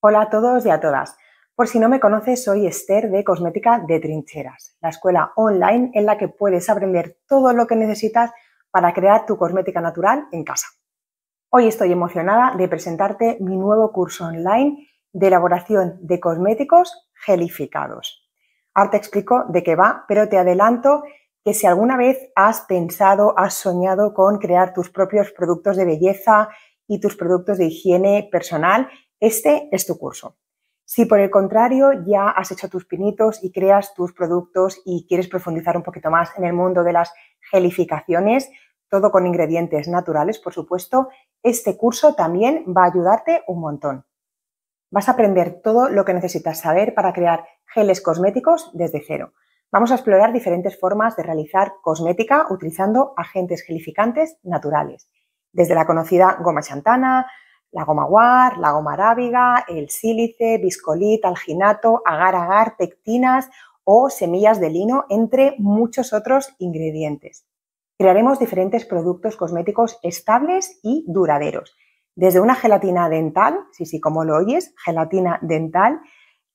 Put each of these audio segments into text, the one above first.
Hola a todos y a todas. Por si no me conoces, soy Esther de Cosmética de Trincheras, la escuela online en la que puedes aprender todo lo que necesitas para crear tu cosmética natural en casa. Hoy estoy emocionada de presentarte mi nuevo curso online de elaboración de cosméticos gelificados. Ahora te explico de qué va, pero te adelanto que si alguna vez has pensado, has soñado con crear tus propios productos de belleza y tus productos de higiene personal, este es tu curso. Si por el contrario ya has hecho tus pinitos y creas tus productos y quieres profundizar un poquito más en el mundo de las gelificaciones, todo con ingredientes naturales, por supuesto, este curso también va a ayudarte un montón. Vas a aprender todo lo que necesitas saber para crear geles cosméticos desde cero. Vamos a explorar diferentes formas de realizar cosmética utilizando agentes gelificantes naturales, desde la conocida goma chantana, la goma guar, la goma arábiga, el sílice, biscolit, alginato, agar-agar, pectinas o semillas de lino, entre muchos otros ingredientes. Crearemos diferentes productos cosméticos estables y duraderos, desde una gelatina dental, sí, sí, como lo oyes, gelatina dental,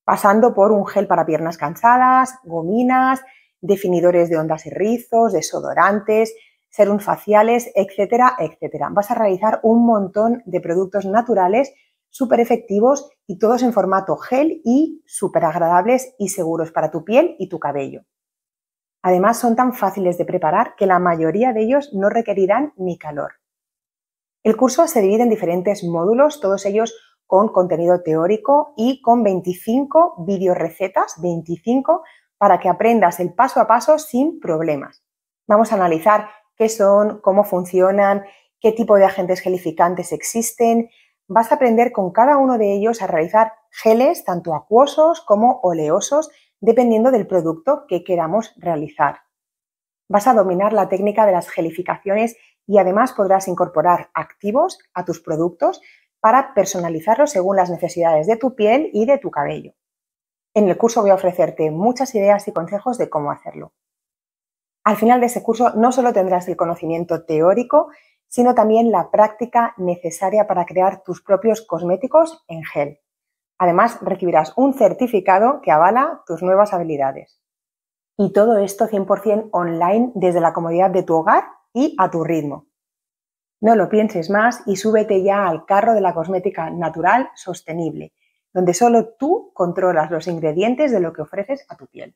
pasando por un gel para piernas cansadas, gominas, definidores de ondas y rizos, desodorantes, un faciales, etcétera, etcétera. Vas a realizar un montón de productos naturales súper efectivos y todos en formato gel y súper agradables y seguros para tu piel y tu cabello. Además, son tan fáciles de preparar que la mayoría de ellos no requerirán ni calor. El curso se divide en diferentes módulos, todos ellos con contenido teórico y con 25 recetas 25, para que aprendas el paso a paso sin problemas. Vamos a analizar qué son, cómo funcionan, qué tipo de agentes gelificantes existen. Vas a aprender con cada uno de ellos a realizar geles, tanto acuosos como oleosos, dependiendo del producto que queramos realizar. Vas a dominar la técnica de las gelificaciones y además podrás incorporar activos a tus productos para personalizarlos según las necesidades de tu piel y de tu cabello. En el curso voy a ofrecerte muchas ideas y consejos de cómo hacerlo. Al final de ese curso no solo tendrás el conocimiento teórico, sino también la práctica necesaria para crear tus propios cosméticos en gel. Además, recibirás un certificado que avala tus nuevas habilidades. Y todo esto 100% online desde la comodidad de tu hogar y a tu ritmo. No lo pienses más y súbete ya al carro de la cosmética natural sostenible, donde solo tú controlas los ingredientes de lo que ofreces a tu piel.